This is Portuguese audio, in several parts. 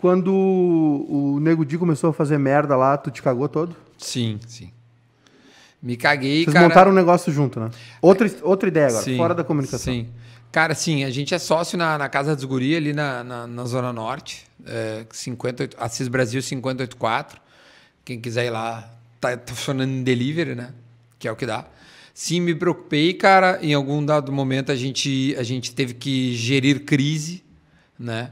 Quando o Nego Di começou a fazer merda lá, tu te cagou todo? Sim, sim. Me caguei, Vocês cara... montaram um negócio junto, né? Outra, outra ideia agora, sim, fora da comunicação. Sim. Cara, sim, a gente é sócio na, na Casa dos Guri, ali na, na, na Zona Norte, é, 58, Assis Brasil 584. Quem quiser ir lá, tá, tá funcionando em delivery, né? Que é o que dá. Sim, me preocupei, cara. Em algum dado momento a gente, a gente teve que gerir crise, né?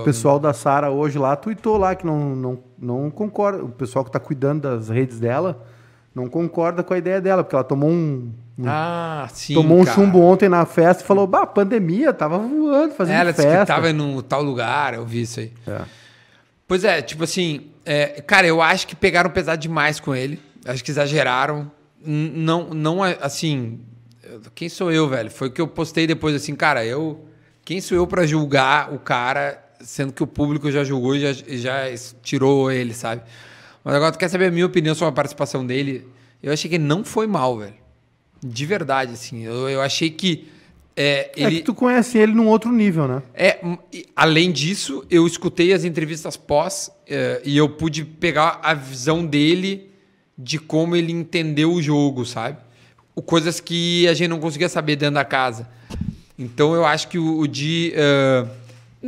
O pessoal da Sara hoje lá tuitou lá que não, não, não concorda. O pessoal que está cuidando das redes dela não concorda com a ideia dela, porque ela tomou um. um ah, sim. Tomou um chumbo ontem na festa e falou: bah, pandemia, tava voando, fazendo ela festa. Ela disse que tava num tal lugar, eu vi isso aí. É. Pois é, tipo assim, é, cara, eu acho que pegaram pesado demais com ele. Acho que exageraram. Não, não é, assim. Quem sou eu, velho? Foi o que eu postei depois, assim, cara, eu quem sou eu para julgar o cara, sendo que o público já julgou e já, já tirou ele, sabe? Mas agora tu quer saber a minha opinião sobre a participação dele? Eu achei que ele não foi mal, velho. De verdade, assim. Eu, eu achei que. É, é ele... é que tu conhece ele num outro nível, né? É, além disso, eu escutei as entrevistas pós é, e eu pude pegar a visão dele de como ele entendeu o jogo, sabe? Coisas que a gente não conseguia saber dentro da casa. Então eu acho que o, o Di.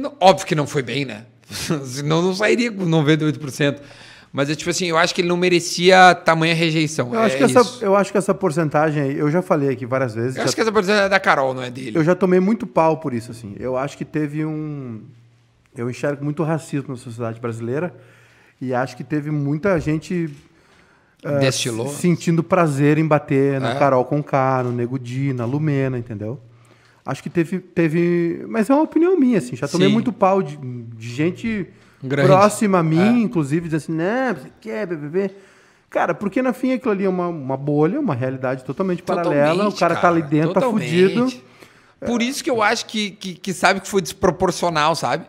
Uh, óbvio que não foi bem, né? Senão não sairia com 98%. Mas é tipo assim, eu acho que ele não merecia tamanha rejeição. Eu, é acho, que essa, eu acho que essa porcentagem aí, eu já falei aqui várias vezes. Eu já, acho que essa porcentagem é da Carol, não é dele. Eu já tomei muito pau por isso, assim. Eu acho que teve um. Eu enxergo muito racismo na sociedade brasileira e acho que teve muita gente. Uh, Destilou. Sentindo prazer em bater na é. Carol com no Nego Di, na Lumena, entendeu? acho que teve, teve. Mas é uma opinião minha, assim. Já tomei Sim. muito pau de, de gente Grande. próxima a é. mim, é. inclusive, dizendo assim, né? você quer, BBB. Cara, porque na fim aquilo ali é uma, uma bolha, uma realidade totalmente, totalmente paralela. O cara, cara tá ali dentro, tá totalmente. tá fudido. Por isso que eu acho que, que, que, sabe que foi desproporcional, sabe?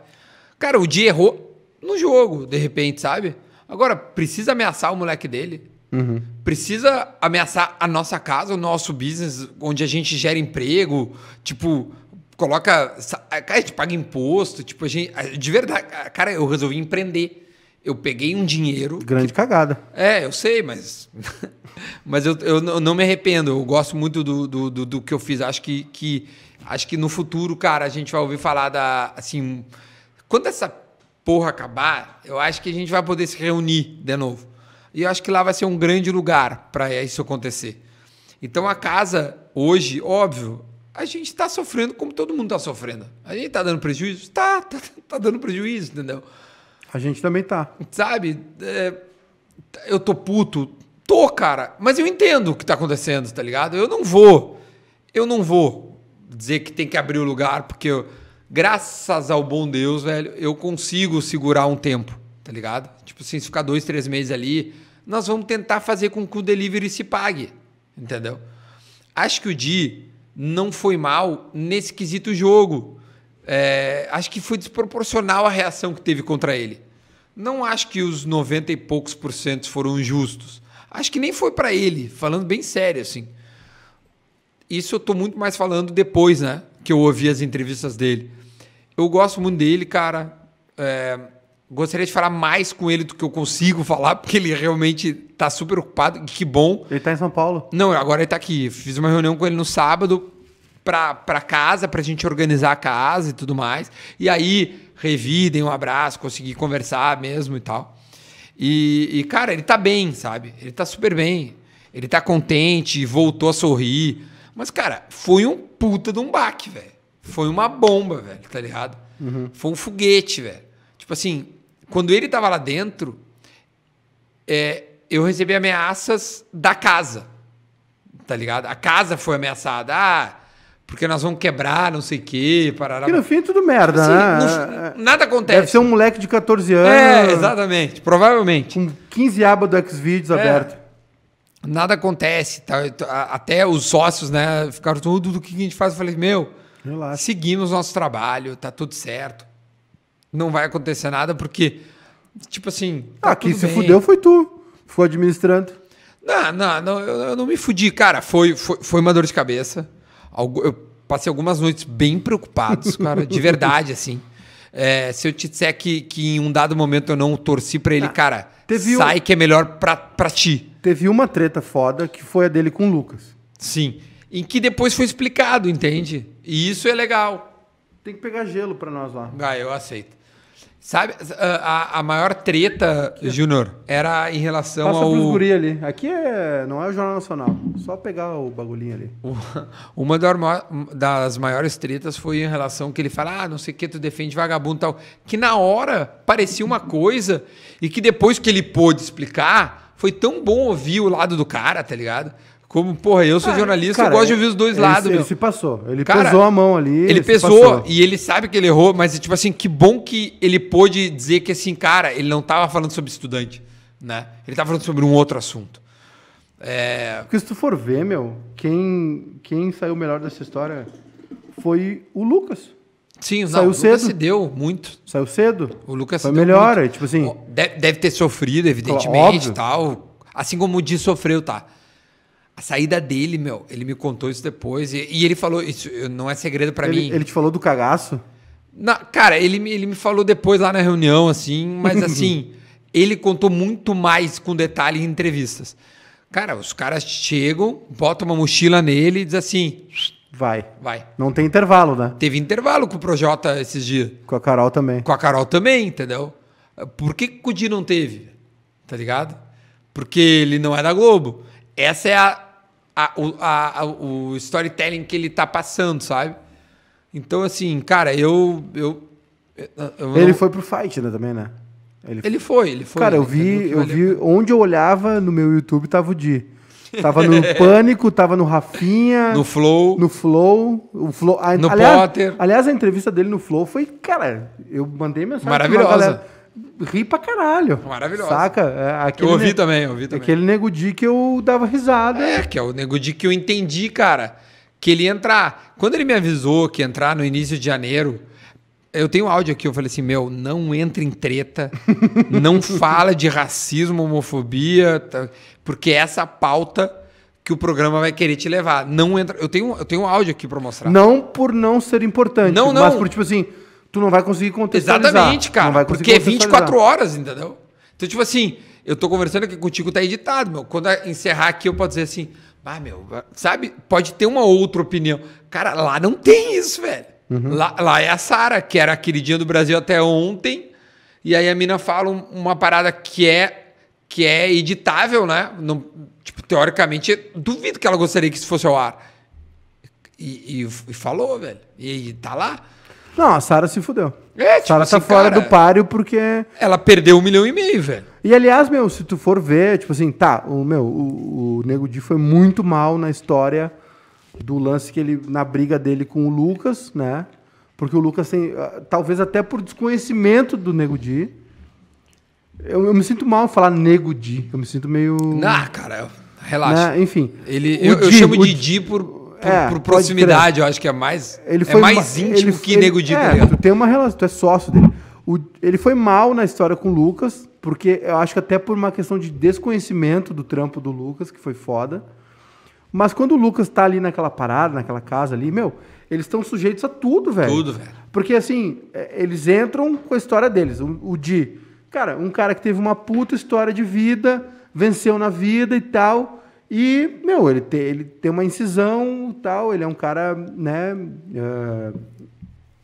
Cara, o Di errou no jogo, de repente, sabe? Agora, precisa ameaçar o moleque dele. Uhum. Precisa ameaçar a nossa casa, o nosso business, onde a gente gera emprego, tipo, coloca. Cara, a gente paga imposto, tipo, a gente. De verdade, cara, eu resolvi empreender. Eu peguei um dinheiro. Grande que, cagada. É, eu sei, mas. mas eu, eu não me arrependo. Eu gosto muito do, do, do, do que eu fiz. Acho que, que, acho que no futuro, cara, a gente vai ouvir falar da. Assim. Quando essa porra acabar, eu acho que a gente vai poder se reunir de novo. E acho que lá vai ser um grande lugar para isso acontecer. Então a casa, hoje, óbvio, a gente está sofrendo como todo mundo está sofrendo. A gente está dando prejuízo? Está, tá, tá, dando prejuízo, entendeu? A gente também tá. Sabe? É, eu tô puto. Tô, cara. Mas eu entendo o que está acontecendo, tá ligado? Eu não vou. Eu não vou dizer que tem que abrir o lugar, porque eu, graças ao bom Deus, velho, eu consigo segurar um tempo, tá ligado? Tipo assim, se ficar dois, três meses ali, nós vamos tentar fazer com que o delivery se pague, entendeu? Acho que o Di não foi mal nesse quesito jogo. É, acho que foi desproporcional a reação que teve contra ele. Não acho que os 90 e poucos por cento foram justos. Acho que nem foi para ele, falando bem sério assim. Isso eu tô muito mais falando depois, né? Que eu ouvi as entrevistas dele. Eu gosto muito dele, cara. É, gostaria de falar mais com ele do que eu consigo falar, porque ele realmente está super ocupado. Que bom. Ele está em São Paulo? Não, agora ele está aqui. Fiz uma reunião com ele no sábado para casa, para a gente organizar a casa e tudo mais. E aí, revi, dei um abraço, consegui conversar mesmo e tal. E, e cara, ele está bem, sabe? Ele está super bem. Ele está contente, voltou a sorrir. Mas, cara, foi um puta de um baque, velho. Foi uma bomba, velho, tá ligado? Uhum. Foi um foguete, velho. Tipo assim, quando ele estava lá dentro, é, eu recebi ameaças da casa. Tá ligado? A casa foi ameaçada. Ah, porque nós vamos quebrar, não sei o quê. Parará. E no fim é tudo merda, assim, né? É, nada acontece. Deve ser um moleque de 14 é, anos. É, exatamente, provavelmente. Com 15 abas do Xvideos é. aberto. Nada acontece. Tá? Até os sócios, né, ficaram tudo do que a gente faz. Eu falei, meu, Relaxa. seguimos nosso trabalho, tá tudo certo não vai acontecer nada, porque, tipo assim. Tá ah, quem se bem. fudeu foi tu. Ficou administrando. Não, não, não eu, eu, não me fudi. Cara, foi, foi, foi uma dor de cabeça. Eu passei algumas noites bem preocupados, cara, de verdade, assim. É, se eu te disser que, que em um dado momento eu não torci para ele, ah, cara, sai um... que é melhor pra, ti. Teve uma treta foda que foi a dele com o Lucas. Sim. Em que depois foi explicado, entende? E isso é legal. Tem que pegar gelo pra nós lá. Ah, eu aceito. Sabe, a, a maior treta, Júnior, era em relação Passa ao. Passa ali. Aqui é, não é o Jornal Nacional. Só pegar o bagulhinho ali. Uma das maiores tretas foi em relação que ele fala, ah, não sei o que, tu defende vagabundo e tal. Que na hora parecia uma coisa e que depois que ele pôde explicar, foi tão bom ouvir o lado do cara, tá ligado? Como, porra, eu sou ah, jornalista, cara, eu gosto de ouvir os dois ele, lados. Ele se passou. Ele cara, pesou a mão ali. Ele, ele pesou e ele sabe que ele errou, mas, tipo assim, que bom que ele pôde dizer que, assim, cara, ele não tava falando sobre estudante, né? Ele tava falando sobre um outro assunto. É... Porque se tu for ver, meu, quem, quem saiu melhor dessa história foi o Lucas. Sim, saiu não, cedo. o Lucas se deu muito. Saiu cedo. O Lucas Foi se deu melhor, muito. tipo assim. Deve, deve ter sofrido, evidentemente, Óbvio. tal. Assim como o Di sofreu, tá? A saída dele, meu, ele me contou isso depois. E, e ele falou, isso não é segredo para mim. Ele te falou do cagaço? Na, cara, ele, ele me falou depois lá na reunião, assim, mas assim, ele contou muito mais com detalhe em entrevistas. Cara, os caras chegam, botam uma mochila nele e diz assim. Vai. Vai. Não tem intervalo, né? Teve intervalo com o Projota esses dias. Com a Carol também. Com a Carol também, entendeu? Por que, que o Di não teve? Tá ligado? Porque ele não é da Globo. Essa é a a, a, a, o storytelling que ele tá passando, sabe? Então, assim, cara, eu. eu, eu ele foi pro fight, né, também, né? Ele, ele foi, ele foi. Cara, eu né? vi, eu vi onde eu olhava no meu YouTube tava o Di. Tava no Pânico, tava no Rafinha. No Flow. No Flow. O Flow a, no aliás, Potter. Aliás, a entrevista dele no Flow foi, cara, eu mandei mensagem. Maravilhosa ri pra caralho. Maravilhosa. Saca? É, aquele eu ouvi ne... também, eu ouvi também. Aquele Nego Di que eu dava risada. É, que é o Nego Di que eu entendi, cara. Que ele ia entrar. Quando ele me avisou que ia entrar no início de janeiro, eu tenho um áudio aqui, eu falei assim, meu, não entra em treta, não fala de racismo, homofobia, tá, porque é essa pauta que o programa vai querer te levar. Não entra. Eu tenho, eu tenho um áudio aqui para mostrar. Não por não ser importante, não, não. mas por tipo assim, tu não vai conseguir contextualizar. Exatamente, cara. Não vai porque é 24 horas, entendeu? Então, tipo assim, eu tô conversando aqui contigo, tá editado, meu. Quando encerrar aqui, eu posso dizer assim, ah, meu, sabe? Pode ter uma outra opinião. Cara, lá não tem isso, velho. Uhum. Lá, lá é a Sara, que era a queridinha do Brasil até ontem. E aí a mina fala uma parada que é que é editável, né? Não, tipo, teoricamente, duvido que ela gostaria que isso fosse ao ar. E, e, e falou, velho. E, e tá lá. Não, a Sara se fudeu. É, tipo Sara tá assim, tá fora cara, do páreo porque. Ela perdeu um milhão e meio, velho. E aliás, meu, se tu for ver, tipo assim, tá, o meu, o, o Nego Di foi muito mal na história do lance que ele. na briga dele com o Lucas, né? Porque o Lucas tem. Ah, talvez até por desconhecimento do Nego Di. Eu, eu me sinto mal falar Nego Di. Eu me sinto meio. Ah, cara, relaxa. Né? Enfim. Ele, eu, Di, eu, chamo de Di, Di por, por, é, por proximidade, eu acho que é mais, ele é foi é mais íntimo ele, que ele, Nego de É, tu tem uma relação, tu é sócio dele. O, ele foi mal na história com o Lucas, porque eu acho que até por uma questão de desconhecimento do trampo do Lucas, que foi foda. Mas quando o Lucas tá ali naquela parada, naquela casa ali, meu, eles estão sujeitos a tudo, velho. Tudo, velho. Porque assim, é, eles entram com a história deles. O, o Di, cara, um cara que teve uma puta história de vida, venceu na vida e tal. E, meu, ele, te, ele tem uma incisão tal, ele é um cara, né? Uh,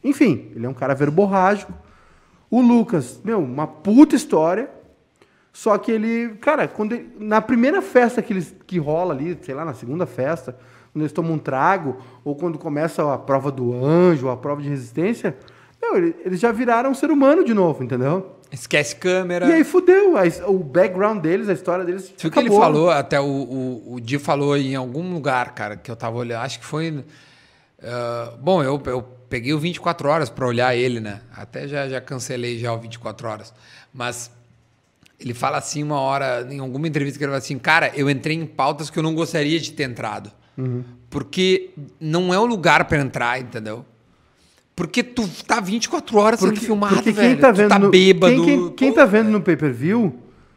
enfim, ele é um cara verborrágico. O Lucas, meu, uma puta história. Só que ele, cara, quando ele, na primeira festa que, ele que rola ali, sei lá, na segunda festa, quando eles tomam um trago, ou quando começa a prova do anjo, a prova de resistência, meu, eles já viraram um ser humano de novo, entendeu? Esquece câmera. E aí fudeu. O background deles, a história deles. ficou que ele falou, até o, o, o Di falou em algum lugar, cara, que eu tava olhando. Acho que foi. Uh, bom, eu, eu peguei o 24 horas para olhar ele, né? Até já, já cancelei já o 24 horas. Mas ele fala assim uma hora, em alguma entrevista, que ele fala assim, cara, eu entrei em pautas que eu não gostaria de ter entrado. Uhum. Porque não é o lugar para entrar, entendeu? Porque tu tá 24 horas porque, sendo filmado, porque quem velho. Tá vendo tu tá no, bêbado. Quem, quem, quem tá vendo velho. no é. pay-per-view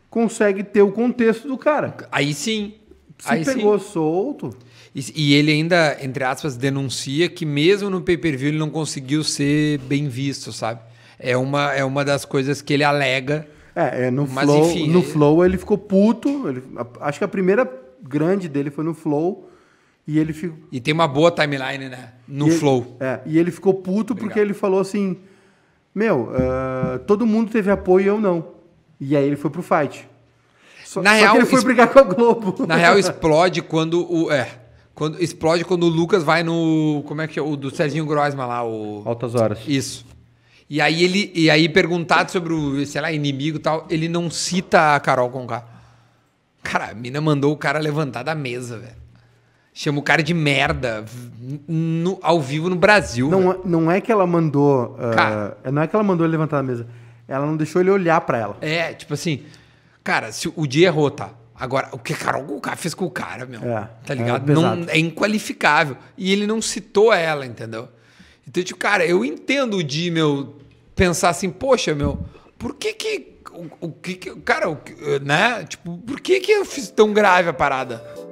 consegue ter o contexto do cara. Aí sim. Se aí pegou sim. solto. E, e, ele ainda, entre aspas, denuncia que mesmo no pay-per-view ele não conseguiu ser bem visto, sabe? É uma, é uma das coisas que ele alega. É, é no, mas, flow, enfim, no ele... É. Flow ele ficou puto. Ele, acho que a primeira grande dele foi no Flow e ele ficou. E tem uma boa timeline, né? No e flow. Ele, é, e ele ficou puto Obrigado. porque ele falou assim: Meu, uh, todo mundo teve apoio e eu não. E aí ele foi pro fight. Só, na só real, que ele foi brigar com a Globo. Na real, explode quando o. É. Quando, explode quando o Lucas vai no. Como é que é? O do Serginho Groisman lá, o. Altas horas. Isso. E aí ele. E aí, perguntado sobre o, sei lá, inimigo e tal, ele não cita a Carol Conká. Cara, a mina mandou o cara levantar da mesa, velho. Chama o cara de merda no, ao vivo no Brasil. Não, é, não é que ela mandou. Uh, não é que ela mandou ele levantar a mesa. Ela não deixou ele olhar para ela. É, tipo assim. Cara, se o dia errou, tá? Agora, o que o cara fez com o cara, meu? É, tá ligado? É, não, é inqualificável. E ele não citou ela, entendeu? Então, tipo, cara, eu entendo o Di, meu, pensar assim, poxa, meu, por que que. O, o que, que. Cara, o, né? Tipo, por que que eu fiz tão grave a parada?